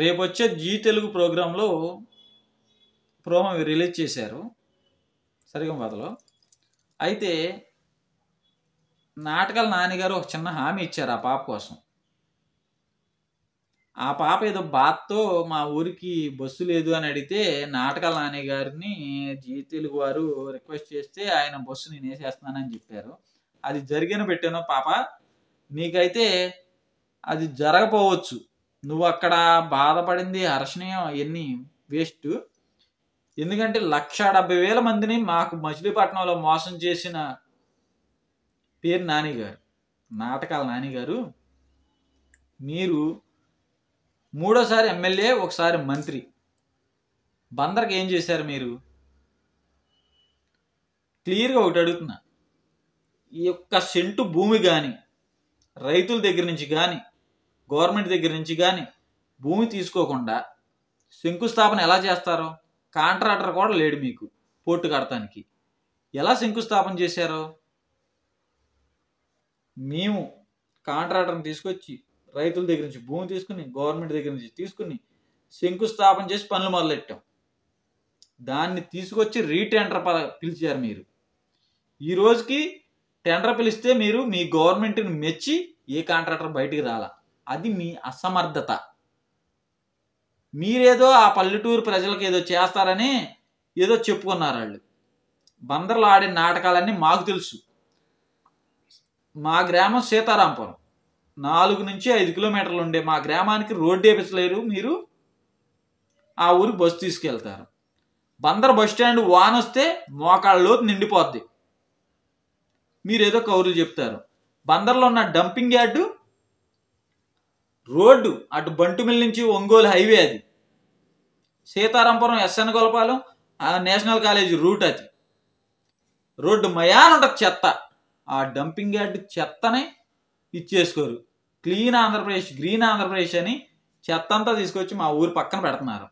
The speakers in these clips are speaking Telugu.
రేపొచ్చే జీ తెలుగు ప్రోగ్రాంలో ప్రోమో రిలీజ్ చేశారు బాధలో అయితే నాటకాల నాన్నగారు ఒక చిన్న హామీ ఇచ్చారు ఆ పాప కోసం ఆ పాప ఏదో బాత్తో మా ఊరికి బస్సు లేదు అని అడిగితే నాటకాల నాని గారిని జీ తెలుగు వారు రిక్వెస్ట్ చేస్తే ఆయన బస్సు నేను వేసేస్తున్నానని చెప్పారు అది జరిగిన పెట్టాను పాప నీకైతే అది జరగపోవచ్చు నువ్వు అక్కడ బాధపడింది హర్షణీయం అవన్నీ వేస్ట్ ఎందుకంటే లక్ష డెబ్బై వేల మందిని మాకు మచిలీపట్నంలో మోసం చేసిన పేరు నానిగారు నాటకాల నానిగారు మీరు మూడోసారి ఎమ్మెల్యే ఒకసారి మంత్రి బందర్కి ఏం చేశారు మీరు క్లియర్గా ఒకటి అడుగుతున్నా ఈ యొక్క సెంటు భూమి కానీ రైతుల దగ్గర నుంచి కానీ గవర్నమెంట్ దగ్గర నుంచి కానీ భూమి తీసుకోకుండా శంకుస్థాపన ఎలా చేస్తారో కాంట్రాక్టర్ కూడా లేడు మీకు పోర్టు కడతానికి ఎలా శంకుస్థాపన చేశారో మేము కాంట్రాక్టర్ని తీసుకొచ్చి రైతుల దగ్గర నుంచి భూమి తీసుకుని గవర్నమెంట్ దగ్గర నుంచి తీసుకుని శంకుస్థాపన చేసి పనులు మొదలెట్టాం దాన్ని తీసుకొచ్చి రీటెండర్ పిలిచారు మీరు ఈ రోజుకి టెండర్ పిలిస్తే మీరు మీ గవర్నమెంట్ని మెచ్చి ఏ కాంట్రాక్టర్ బయటికి రాలా అది మీ అసమర్థత మీరేదో ఆ పల్లెటూరు ప్రజలకు ఏదో చేస్తారని ఏదో చెప్పుకున్నారు వాళ్ళు బందర్లు ఆడే నాటకాలన్నీ మాకు తెలుసు మా గ్రామం సీతారాంపురం నాలుగు నుంచి ఐదు కిలోమీటర్లు ఉండే మా గ్రామానికి రోడ్డు వేపించలేరు మీరు ఆ ఊరికి బస్సు తీసుకెళ్తారు బందర్ బస్ స్టాండ్ వాన్ వస్తే మోకాళ్ళలో నిండిపోద్ది మీరేదో కౌరులు చెప్తారు బందర్లో ఉన్న డంపింగ్ యార్డు రోడ్డు అటు బంటుమిల్ నుంచి ఒంగోలు హైవే అది Sitarampuram SN Golapalem national college route అది రోడ్డు మయాన్ ఉంటుంది చెత్త ఆ డంపింగ్ యార్డ్ చెత్తనే ఇచ్చేసుకోరు క్లీన్ ఆంధ్రప్రదేశ్ గ్రీన్ ఆంధ్రప్రదేశ్ అని చెత్త అంతా తీసుకొచ్చి మా ఊరు పక్కన పెడుతున్నారు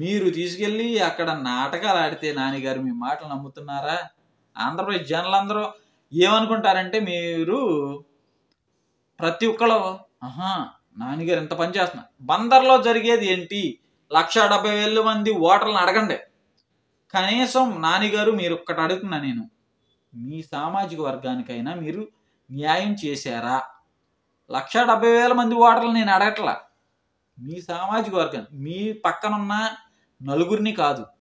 మీరు తీసుకెళ్ళి అక్కడ నాటకాలు ఆడితే నాన్నగారు మీ మాటలు నమ్ముతున్నారా ఆంధ్రప్రదేశ్ జనాలందరూ ఏమనుకుంటారంటే మీరు ప్రతి ఒక్కళ్ళు ఆహా నాన్నగారు ఎంత పని చేస్తున్నా బందర్లో జరిగేది ఏంటి లక్ష డెబ్బై వేల మంది ఓటర్లను అడగండి కనీసం నాన్నగారు మీరు ఒక్కటి అడుగుతున్నా నేను మీ సామాజిక వర్గానికైనా మీరు న్యాయం చేశారా లక్ష డెబ్బై వేల మంది ఓటర్లు నేను అడగట్లా మీ సామాజిక వర్గం మీ పక్కనున్న నలుగురిని కాదు